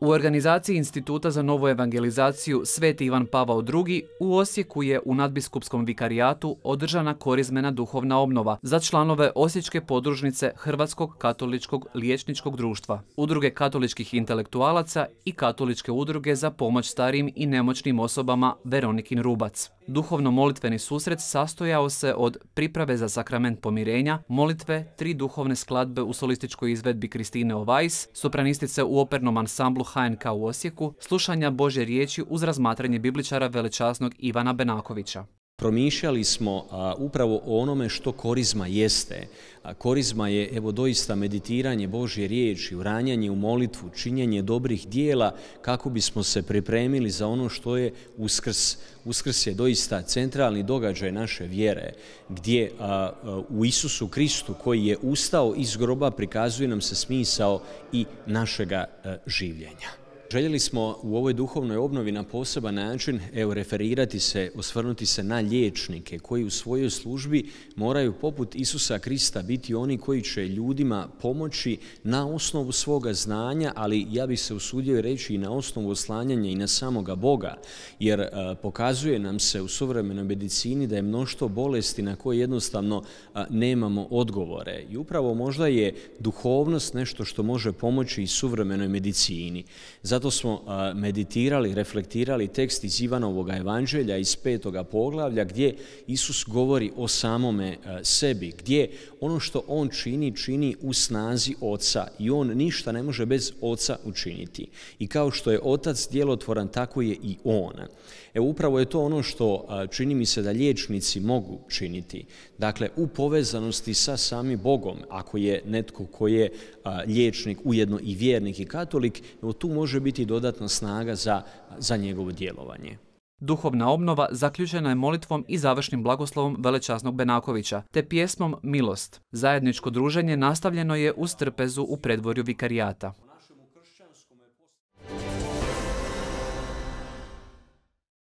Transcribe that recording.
U organizaciji Instituta za novu evangelizaciju Sveti Ivan Pavao II u Osijeku je u nadbiskupskom vikarijatu održana korizmena duhovna obnova za članove Osječke podružnice Hrvatskog katoličkog liječničkog društva, udruge katoličkih intelektualaca i katoličke udruge za pomoć starijim i nemoćnim osobama Veronikin Rubac. Duhovno-molitveni susret sastojao se od priprave za sakrament pomirenja, molitve, tri duhovne skladbe u solističkoj izvedbi Kristine Ovajs, sopranistice u opernom ansamblu HNK u Osijeku, slušanja Bože riječi uz razmatranje bibličara velečasnog Ivana Benakovića. Promišljali smo upravo o onome što korizma jeste. korizma je evo doista meditiranje Božje riječi, uranjanje u molitvu, činjenje dobrih dijela kako bismo se pripremili za ono što je uskrs. Uskrs je doista centralni događaj naše vjere gdje u Isusu Kristu koji je ustao iz groba prikazuje nam se smisao i našega življenja. Željeli smo u ovoj duhovnoj obnovi na poseban način evo, referirati se, osvrnuti se na liječnike koji u svojoj službi moraju poput Isusa Krista biti oni koji će ljudima pomoći na osnovu svoga znanja, ali ja bih se usudio reći i na osnovu oslanjanja i na samoga Boga, jer pokazuje nam se u suvremenoj medicini da je mnoštvo bolesti na koje jednostavno nemamo odgovore. I upravo možda je duhovnost nešto što može pomoći i suvremenoj medicini. Zato smo meditirali, reflektirali tekst iz Ivanovog evanđelja iz petoga poglavlja gdje Isus govori o samome sebi, gdje ono što on čini, čini u snazi oca i on ništa ne može bez oca učiniti. I kao što je otac djelotvoran, tako je i on. Evo upravo je to ono što čini mi se da liječnici mogu činiti. Dakle, u povezanosti sa samim Bogom, ako je netko koji je liječnik ujedno i vjernik i katolik, evo tu može biti dodatna snaga za, njegovo djelovanje. Duhovna obnova zaključena je molitvom i završnim blagoslovom Velečasnog Benakovića, te pjesmom Milost. Zajedničko druženje nastavljeno je uz trpezu u predvorju vikarijata.